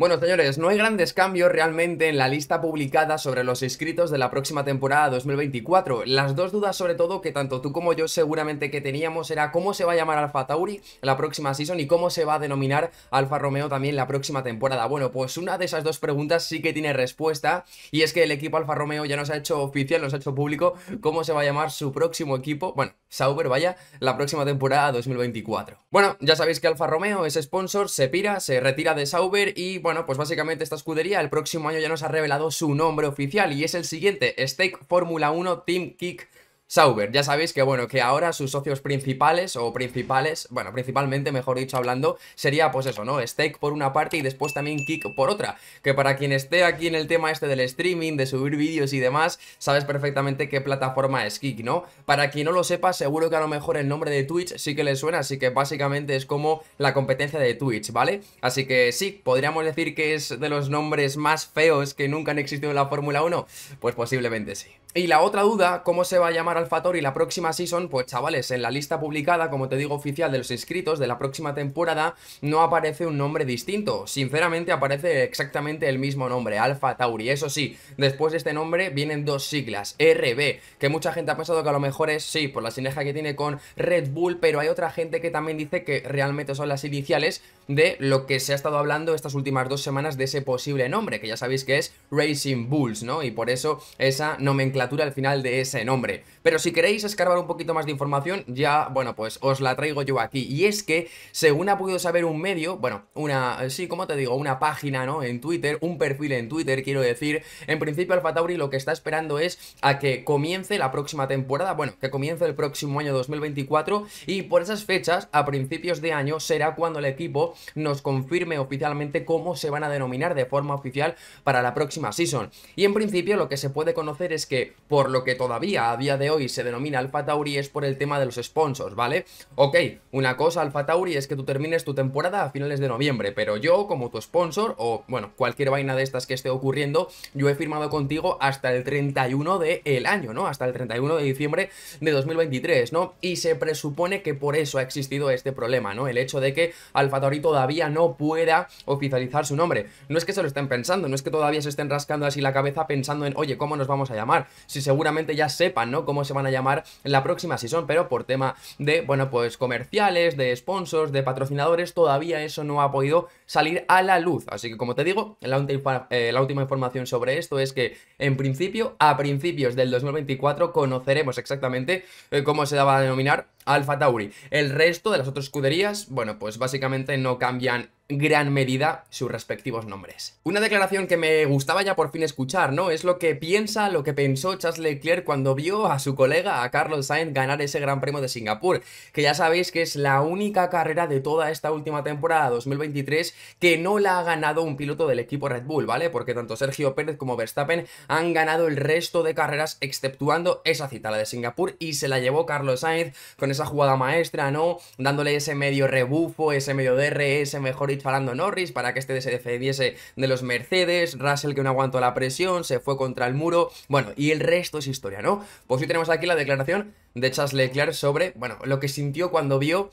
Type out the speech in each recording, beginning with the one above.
Bueno, señores, no hay grandes cambios realmente en la lista publicada sobre los inscritos de la próxima temporada 2024. Las dos dudas sobre todo que tanto tú como yo seguramente que teníamos era cómo se va a llamar Alfa Tauri la próxima season y cómo se va a denominar Alfa Romeo también la próxima temporada. Bueno, pues una de esas dos preguntas sí que tiene respuesta y es que el equipo Alfa Romeo ya nos ha hecho oficial, nos ha hecho público cómo se va a llamar su próximo equipo. Bueno, Sauber, vaya, la próxima temporada 2024. Bueno, ya sabéis que Alfa Romeo es sponsor, se pira, se retira de Sauber y bueno, pues básicamente esta escudería el próximo año ya nos ha revelado su nombre oficial y es el siguiente, Stake Fórmula 1 Team Kick Sauber, ya sabéis que bueno, que ahora sus socios principales o principales, bueno, principalmente mejor dicho hablando, sería pues eso, ¿no? Stake por una parte y después también Kick por otra, que para quien esté aquí en el tema este del streaming, de subir vídeos y demás, sabes perfectamente qué plataforma es Kick, ¿no? Para quien no lo sepa, seguro que a lo mejor el nombre de Twitch sí que le suena, así que básicamente es como la competencia de Twitch, ¿vale? Así que sí, podríamos decir que es de los nombres más feos que nunca han existido en la Fórmula 1, pues posiblemente sí. Y la otra duda, ¿cómo se va a llamar Tauri la próxima season? Pues chavales, en la lista publicada, como te digo, oficial de los inscritos de la próxima temporada, no aparece un nombre distinto. Sinceramente, aparece exactamente el mismo nombre, Tauri Eso sí, después de este nombre vienen dos siglas, RB, que mucha gente ha pensado que a lo mejor es, sí, por la sinergia que tiene con Red Bull, pero hay otra gente que también dice que realmente son las iniciales de lo que se ha estado hablando estas últimas dos semanas de ese posible nombre, que ya sabéis que es Racing Bulls, ¿no? Y por eso esa nomenclatura al final de ese nombre. Pero si queréis escarbar un poquito más de información, ya, bueno, pues os la traigo yo aquí. Y es que, según ha podido saber un medio, bueno, una, sí, como te digo, una página, ¿no? En Twitter, un perfil en Twitter, quiero decir, en principio Alfa lo que está esperando es a que comience la próxima temporada, bueno, que comience el próximo año 2024 y por esas fechas, a principios de año, será cuando el equipo nos confirme oficialmente cómo se van a denominar de forma oficial para la próxima season. Y en principio lo que se puede conocer es que por lo que todavía a día de hoy se denomina Alpha es por el tema de los sponsors, ¿vale? Ok, una cosa Alpha Tauri es que tú termines tu temporada a finales de noviembre, pero yo como tu sponsor o bueno, cualquier vaina de estas que esté ocurriendo, yo he firmado contigo hasta el 31 del año, ¿no? Hasta el 31 de diciembre de 2023, ¿no? Y se presupone que por eso ha existido este problema, ¿no? El hecho de que Alpha Tauri todavía no pueda oficializar su nombre. No es que se lo estén pensando, no es que todavía se estén rascando así la cabeza pensando en, oye, ¿cómo nos vamos a llamar? si seguramente ya sepan, ¿no? Cómo se van a llamar en la próxima sesión pero por tema de, bueno, pues comerciales, de sponsors, de patrocinadores, todavía eso no ha podido salir a la luz. Así que como te digo, eh, la, última, información sobre esto es que en principio, a principios del 2024, conoceremos exactamente eh, cómo se va a denominar Alpha Tauri. El resto de las otras escuderías, bueno, pues básicamente no cambian gran medida sus respectivos nombres. Una declaración que me gustaba ya por fin escuchar, ¿no? Es lo que piensa, lo que pensó Charles Leclerc cuando vio a su colega, a Carlos Sainz, ganar ese Gran Premio de Singapur, que ya sabéis que es la única carrera de toda esta última temporada 2023 que no la ha ganado un piloto del equipo Red Bull, ¿vale? Porque tanto Sergio Pérez como Verstappen han ganado el resto de carreras exceptuando esa cita, la de Singapur, y se la llevó Carlos Sainz con esa jugada maestra, ¿no? Dándole ese medio rebufo, ese medio DRS, mejor dicho, Norris para que este se defendiese de los Mercedes, Russell que no aguantó la presión, se fue contra el muro, bueno, y el resto es historia, ¿no? Pues hoy tenemos aquí la declaración de Charles Leclerc sobre, bueno, lo que sintió cuando vio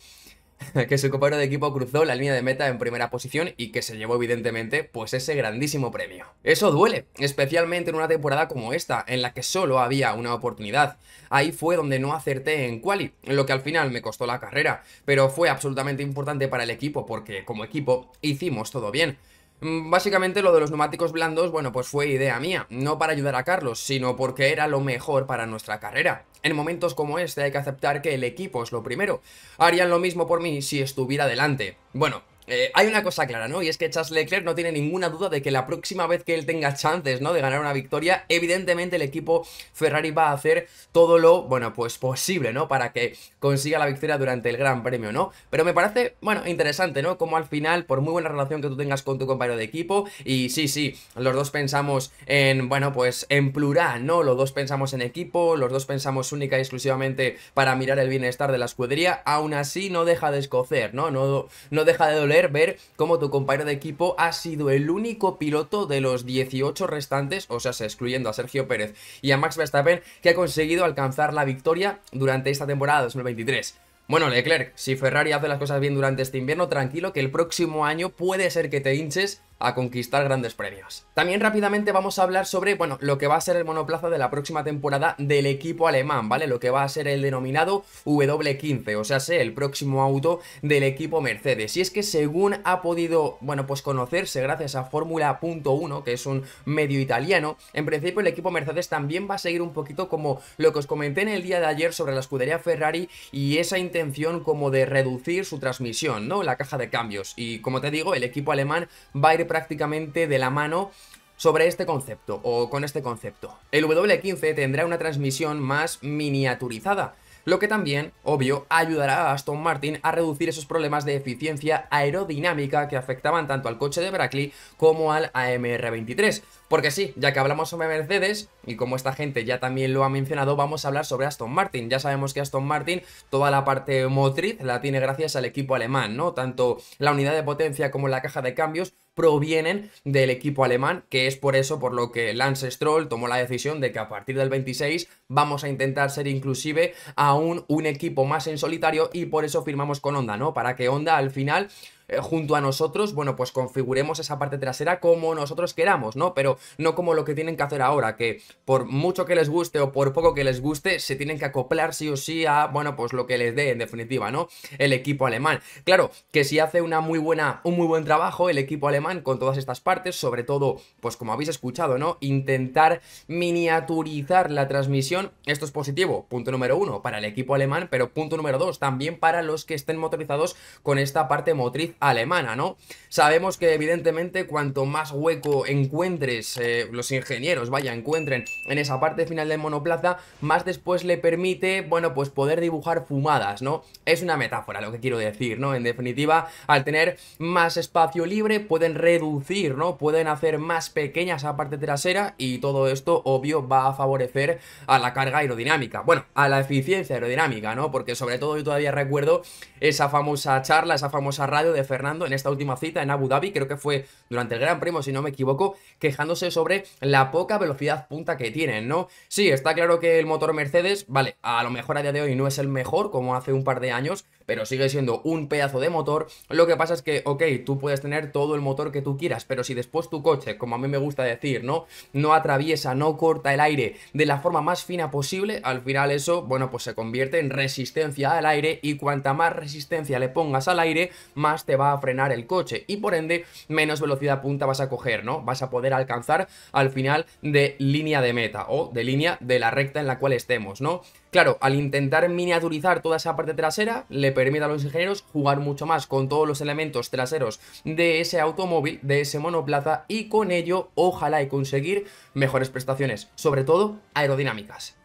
que su compañero de equipo cruzó la línea de meta en primera posición y que se llevó evidentemente pues ese grandísimo premio. Eso duele, especialmente en una temporada como esta, en la que solo había una oportunidad. Ahí fue donde no acerté en quali, lo que al final me costó la carrera, pero fue absolutamente importante para el equipo porque como equipo hicimos todo bien. Mm, básicamente lo de los neumáticos blandos, bueno, pues fue idea mía, no para ayudar a Carlos, sino porque era lo mejor para nuestra carrera. En momentos como este hay que aceptar que el equipo es lo primero. Harían lo mismo por mí si estuviera delante. Bueno, eh, hay una cosa clara, ¿no? Y es que Charles Leclerc no tiene ninguna duda de que la próxima vez que él tenga chances, ¿no? De ganar una victoria, evidentemente el equipo Ferrari va a hacer todo lo, bueno, pues posible, ¿no? Para que consiga la victoria durante el Gran Premio, ¿no? Pero me parece, bueno, interesante, ¿no? Como al final, por muy buena relación que tú tengas con tu compañero de equipo, y sí, sí, los dos pensamos en, bueno, pues en plural, ¿no? Los dos pensamos en equipo, los dos pensamos única y exclusivamente para mirar el bienestar de la escudería, aún así no deja de escocer, ¿no? No, no deja de doler ver cómo tu compañero de equipo ha sido el único piloto de los 18 restantes, o sea, excluyendo a Sergio Pérez y a Max Verstappen, que ha conseguido alcanzar la victoria durante esta temporada 2023. Bueno, Leclerc, si Ferrari hace las cosas bien durante este invierno, tranquilo que el próximo año puede ser que te hinches a conquistar grandes premios. También rápidamente vamos a hablar sobre, bueno, lo que va a ser el monoplaza de la próxima temporada del equipo alemán, ¿vale? Lo que va a ser el denominado W15, o sea, el próximo auto del equipo Mercedes. Y es que según ha podido, bueno, pues conocerse gracias a Fórmula Fórmula.1, que es un medio italiano, en principio el equipo Mercedes también va a seguir un poquito como lo que os comenté en el día de ayer sobre la escudería Ferrari y esa intención como de reducir su transmisión, ¿no? La caja de cambios. Y como te digo, el equipo alemán va a ir prácticamente de la mano sobre este concepto o con este concepto. El W15 tendrá una transmisión más miniaturizada, lo que también, obvio, ayudará a Aston Martin a reducir esos problemas de eficiencia aerodinámica que afectaban tanto al coche de Brackley como al AMR23. Porque sí, ya que hablamos sobre Mercedes, y como esta gente ya también lo ha mencionado, vamos a hablar sobre Aston Martin. Ya sabemos que Aston Martin, toda la parte motriz la tiene gracias al equipo alemán, ¿no? Tanto la unidad de potencia como la caja de cambios provienen del equipo alemán, que es por eso por lo que Lance Stroll tomó la decisión de que a partir del 26 vamos a intentar ser inclusive aún un equipo más en solitario y por eso firmamos con Honda, ¿no? Para que Honda al final eh, junto a nosotros, bueno, pues configuremos esa parte trasera como nosotros queramos, ¿no? Pero no como lo que tienen que hacer ahora, que por mucho que les guste o por poco que les guste, se tienen que acoplar sí o sí a, bueno, pues lo que les dé, en definitiva, ¿no? El equipo alemán. Claro, que si hace una muy buena, un muy buen trabajo el equipo alemán con todas estas partes, sobre todo, pues como habéis escuchado, ¿no? Intentar miniaturizar la transmisión, esto es positivo, punto número uno, para el equipo alemán, pero punto número dos, también para los que estén motorizados con esta parte motriz alemana, ¿no? Sabemos que evidentemente cuanto más hueco encuentres, eh, los ingenieros, vaya, encuentren en esa parte final del monoplaza, más después le permite, bueno, pues poder dibujar fumadas, ¿no? Es una metáfora lo que quiero decir, ¿no? En definitiva, al tener más espacio libre, pueden reducir, ¿no? Pueden hacer más pequeñas esa parte trasera y todo esto, obvio, va a favorecer a la carga aerodinámica. Bueno, a la eficiencia aerodinámica, ¿no? Porque sobre todo yo todavía recuerdo esa famosa charla, esa famosa radio de Fernando en esta última cita en Abu Dhabi, creo que fue durante el Gran Primo, si no me equivoco, quejándose sobre la poca velocidad punta que tienen, ¿no? Sí, está claro que el motor Mercedes, vale, a lo mejor a día de hoy no es el mejor como hace un par de años, pero sigue siendo un pedazo de motor. Lo que pasa es que, ok, tú puedes tener todo el motor que tú quieras, pero si después tu coche, como a mí me gusta decir, ¿no? No atraviesa, no corta el aire de la forma más fina posible, al final eso, bueno, pues se convierte en resistencia al aire y cuanta más resistencia le pongas al aire, más te va a frenar el coche y por ende menos velocidad punta vas a coger, ¿no? Vas a poder alcanzar al final de línea de meta o de línea de la recta en la cual estemos, ¿no? Claro, al intentar miniaturizar toda esa parte trasera, le permite a los ingenieros jugar mucho más con todos los elementos traseros de ese automóvil, de ese monoplaza, y con ello ojalá y conseguir mejores prestaciones, sobre todo aerodinámicas.